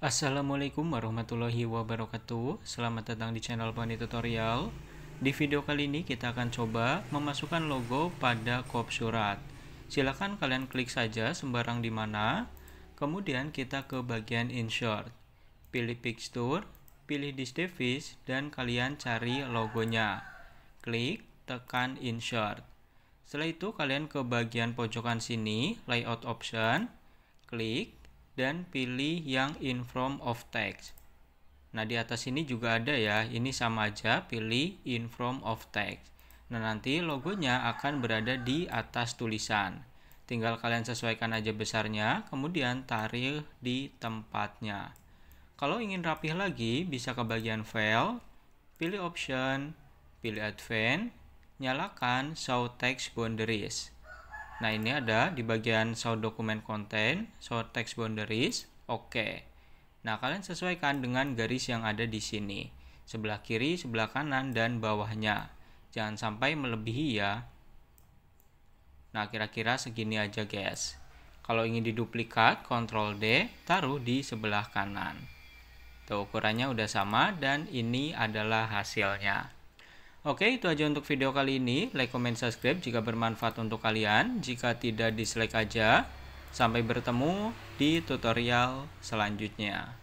Assalamualaikum warahmatullahi wabarakatuh Selamat datang di channel Pani Tutorial Di video kali ini kita akan coba memasukkan logo pada kop surat Silahkan kalian klik saja sembarang di mana Kemudian kita ke bagian insert Pilih picture, pilih device dan kalian cari logonya Klik, tekan insert Setelah itu kalian ke bagian pojokan sini, layout option Klik, dan pilih yang in form of text. Nah, di atas ini juga ada ya. Ini sama aja, pilih in form of text. Nah, nanti logonya akan berada di atas tulisan. Tinggal kalian sesuaikan aja besarnya, kemudian taril di tempatnya. Kalau ingin rapih lagi, bisa ke bagian file, pilih option, pilih advance, nyalakan show text boundaries. Nah, ini ada di bagian show document content, show text boundaries. Oke. Nah, kalian sesuaikan dengan garis yang ada di sini. Sebelah kiri, sebelah kanan, dan bawahnya. Jangan sampai melebihi ya. Nah, kira-kira segini aja guys. Kalau ingin diduplikat, Ctrl D, taruh di sebelah kanan. Tuh, ukurannya udah sama dan ini adalah hasilnya. Oke, itu aja untuk video kali ini. Like, comment, subscribe jika bermanfaat untuk kalian. Jika tidak, dislike aja. Sampai bertemu di tutorial selanjutnya.